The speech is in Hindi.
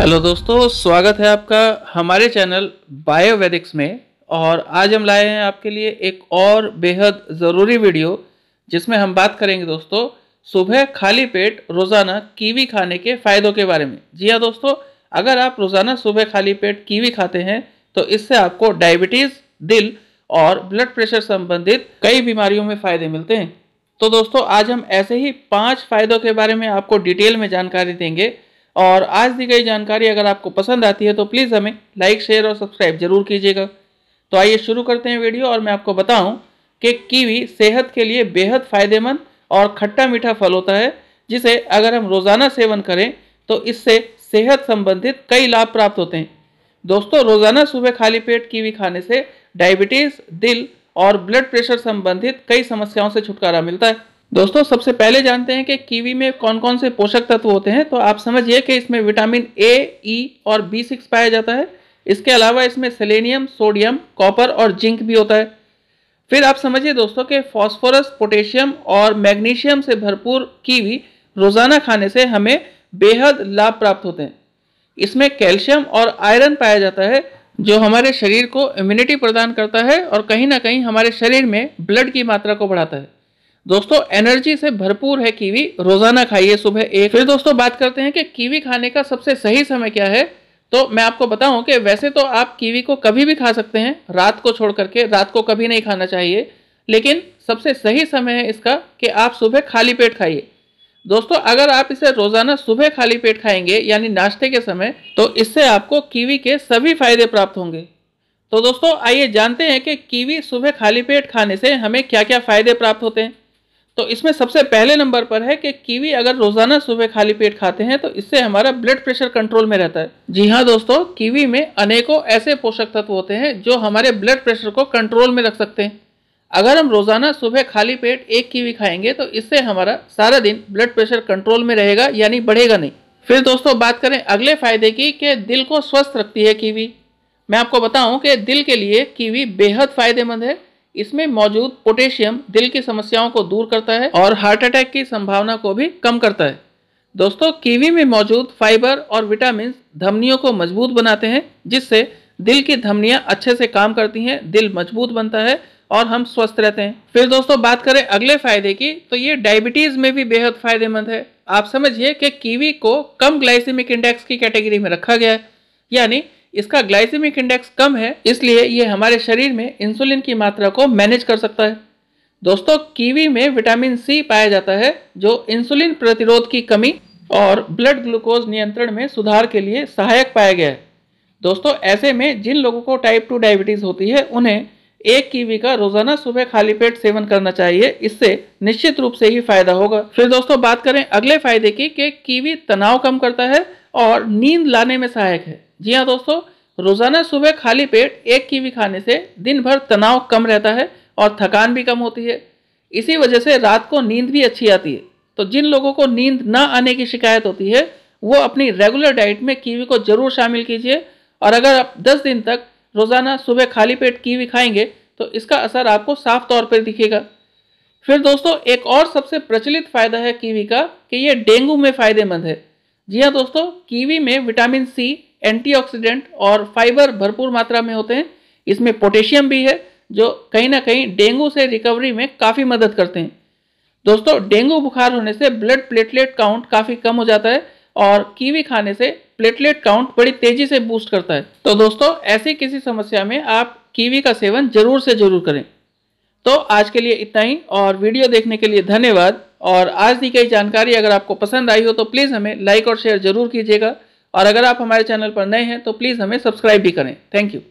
हेलो दोस्तों स्वागत है आपका हमारे चैनल बायोवेदिक्स में और आज हम लाए हैं आपके लिए एक और बेहद ज़रूरी वीडियो जिसमें हम बात करेंगे दोस्तों सुबह खाली पेट रोज़ाना कीवी खाने के फ़ायदों के बारे में जी हाँ दोस्तों अगर आप रोज़ाना सुबह खाली पेट कीवी खाते हैं तो इससे आपको डायबिटीज़ दिल और ब्लड प्रेशर संबंधित कई बीमारियों में फ़ायदे मिलते हैं तो दोस्तों आज हम ऐसे ही पाँच फ़ायदों के बारे में आपको डिटेल में जानकारी देंगे और आज दी गई जानकारी अगर आपको पसंद आती है तो प्लीज़ हमें लाइक शेयर और सब्सक्राइब जरूर कीजिएगा तो आइए शुरू करते हैं वीडियो और मैं आपको बताऊं कि कीवी सेहत के लिए बेहद फायदेमंद और खट्टा मीठा फल होता है जिसे अगर हम रोज़ाना सेवन करें तो इससे सेहत संबंधित कई लाभ प्राप्त होते हैं दोस्तों रोज़ाना सुबह खाली पेट कीवी खाने से डायबिटीज़ दिल और ब्लड प्रेशर संबंधित कई समस्याओं से छुटकारा मिलता है दोस्तों सबसे पहले जानते हैं कि कीवी में कौन कौन से पोषक तत्व होते हैं तो आप समझिए कि इसमें विटामिन ए ई e और बी सिक्स पाया जाता है इसके अलावा इसमें सेलेनियम सोडियम कॉपर और जिंक भी होता है फिर आप समझिए दोस्तों कि फॉस्फोरस पोटेशियम और मैग्नीशियम से भरपूर कीवी रोज़ाना खाने से हमें बेहद लाभ प्राप्त होते हैं इसमें कैल्शियम और आयरन पाया जाता है जो हमारे शरीर को इम्यूनिटी प्रदान करता है और कहीं ना कहीं हमारे शरीर में ब्लड की मात्रा को बढ़ाता है दोस्तों एनर्जी से भरपूर है कीवी रोजाना खाइए सुबह एक फिर दोस्तों बात करते हैं कि कीवी खाने का सबसे सही समय क्या है तो मैं आपको बताऊं कि वैसे तो आप कीवी को कभी भी खा सकते हैं रात को छोड़ करके रात को कभी नहीं खाना चाहिए लेकिन सबसे सही समय है इसका कि आप सुबह खाली पेट खाइए दोस्तों अगर आप इसे रोजाना सुबह खाली पेट खाएंगे यानी नाश्ते के समय तो इससे आपको कीवी के सभी फायदे प्राप्त होंगे तो दोस्तों आइए जानते हैं कि कीवी सुबह खाली पेट खाने से हमें क्या क्या फायदे प्राप्त होते हैं तो इसमें सबसे पहले नंबर पर है कि कीवी अगर रोजाना सुबह खाली पेट खाते हैं तो इससे हमारा ब्लड प्रेशर कंट्रोल में रहता है जी हाँ दोस्तों कीवी में अनेकों ऐसे पोषक तत्व होते हैं जो हमारे ब्लड प्रेशर को कंट्रोल में रख सकते हैं अगर हम रोजाना सुबह खाली पेट एक कीवी खाएंगे तो इससे हमारा सारा दिन ब्लड प्रेशर कंट्रोल में रहेगा यानी बढ़ेगा नहीं फिर दोस्तों बात करें अगले फायदे की कि दिल को स्वस्थ रखती है कीवी मैं आपको बताऊं कि दिल के लिए कीवी बेहद फायदेमंद है इसमें मौजूद पोटेशियम दिल की समस्याओं को दूर करता है और हार्ट अटैक की संभावना को भी कम करता है दोस्तों कीवी में मौजूद फाइबर और विटामिन धमनियों को मजबूत बनाते हैं जिससे दिल की धमनियाँ अच्छे से काम करती हैं दिल मजबूत बनता है और हम स्वस्थ रहते हैं फिर दोस्तों बात करें अगले फायदे की तो ये डायबिटीज में भी बेहद फायदेमंद है आप समझिए कि कीवी को कम ग्लाइसेमिक इंडेक्स की कैटेगरी में रखा गया है यानी इसका ग्लाइसेमिक इंडेक्स कम है इसलिए ये हमारे शरीर में इंसुलिन की मात्रा को मैनेज कर सकता है दोस्तों कीवी में विटामिन सी पाया जाता है जो इंसुलिन प्रतिरोध की कमी और ब्लड ग्लूकोज नियंत्रण में सुधार के लिए सहायक पाया गया है दोस्तों ऐसे में जिन लोगों को टाइप टू डायबिटीज़ होती है उन्हें एक कीवी का रोजाना सुबह खाली पेट सेवन करना चाहिए इससे निश्चित रूप से ही फायदा होगा फिर दोस्तों बात करें अगले फायदे की कि कीवी तनाव कम करता है और नींद लाने में सहायक है जी हाँ दोस्तों रोजाना सुबह खाली पेट एक कीवी खाने से दिन भर तनाव कम रहता है और थकान भी कम होती है इसी वजह से रात को नींद भी अच्छी आती है तो जिन लोगों को नींद ना आने की शिकायत होती है वो अपनी रेगुलर डाइट में कीवी को जरूर शामिल कीजिए और अगर आप 10 दिन तक रोज़ाना सुबह खाली पेट कीवी खाएंगे तो इसका असर आपको साफ तौर पर दिखेगा फिर दोस्तों एक और सबसे प्रचलित फ़ायदा है कीवी का कि ये डेंगू में फ़ायदेमंद है जी हाँ दोस्तों कीवी में विटामिन सी एंटीऑक्सीडेंट और फाइबर भरपूर मात्रा में होते हैं इसमें पोटेशियम भी है जो कहीं ना कहीं डेंगू से रिकवरी में काफ़ी मदद करते हैं दोस्तों डेंगू बुखार होने से ब्लड प्लेटलेट काउंट काफ़ी कम हो जाता है और कीवी खाने से प्लेटलेट काउंट बड़ी तेजी से बूस्ट करता है तो दोस्तों ऐसी किसी समस्या में आप कीवी का सेवन जरूर से जरूर करें तो आज के लिए इतना ही और वीडियो देखने के लिए धन्यवाद और आज दी गई जानकारी अगर आपको पसंद आई हो तो प्लीज़ हमें लाइक और शेयर जरूर कीजिएगा और अगर आप हमारे चैनल पर नए हैं तो प्लीज़ हमें सब्सक्राइब भी करें थैंक यू